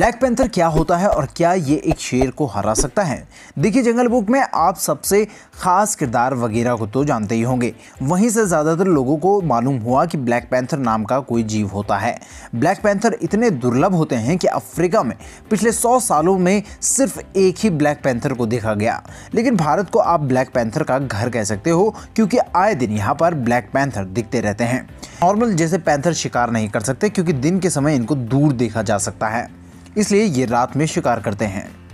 black panther क्या होता है और क्या ये एक शेर को हरा सकता है देखिए जंगल बुक में आप सबसे खास किरदार वगैरह को तो जानते ही होंगे वहीं से ज़्यादातर लोगों को मालूम हुआ कि ब्लैक पैंथर नाम का कोई जीव होता है ब्लैक पैंथर इतने दुर्लभ होते हैं कि अफ्रीका में पिछले सौ सालों में सिर्फ एक ही ब्लैक पैंथर को देखा गया लेकिन भारत को आप ब्लैक पैंथर का घर कह सकते हो क्योंकि आए दिन यहाँ पर ब्लैक पैंथर दिखते रहते हैं नॉर्मल जैसे पैंथर शिकार नहीं कर सकते क्योंकि दिन के समय इनको दूर देखा जा सकता है इसलिए ये रात में शिकार करते हैं